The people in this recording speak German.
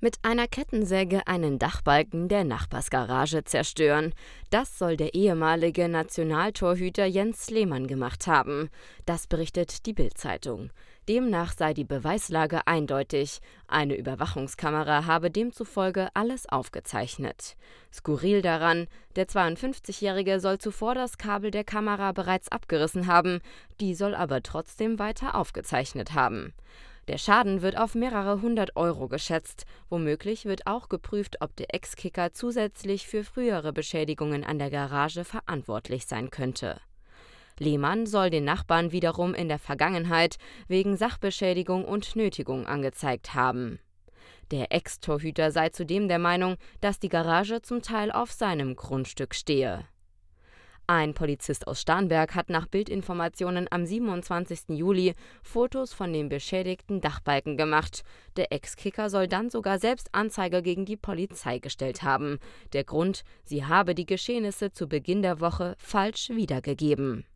mit einer Kettensäge einen Dachbalken der Nachbarsgarage zerstören. Das soll der ehemalige Nationaltorhüter Jens Lehmann gemacht haben. Das berichtet die Bild-Zeitung. Demnach sei die Beweislage eindeutig. Eine Überwachungskamera habe demzufolge alles aufgezeichnet. Skurril daran, der 52-Jährige soll zuvor das Kabel der Kamera bereits abgerissen haben, die soll aber trotzdem weiter aufgezeichnet haben. Der Schaden wird auf mehrere hundert Euro geschätzt. Womöglich wird auch geprüft, ob der Ex-Kicker zusätzlich für frühere Beschädigungen an der Garage verantwortlich sein könnte. Lehmann soll den Nachbarn wiederum in der Vergangenheit wegen Sachbeschädigung und Nötigung angezeigt haben. Der Ex-Torhüter sei zudem der Meinung, dass die Garage zum Teil auf seinem Grundstück stehe. Ein Polizist aus Starnberg hat nach Bildinformationen am 27. Juli Fotos von dem beschädigten Dachbalken gemacht. Der Ex-Kicker soll dann sogar selbst Anzeige gegen die Polizei gestellt haben. Der Grund, sie habe die Geschehnisse zu Beginn der Woche falsch wiedergegeben.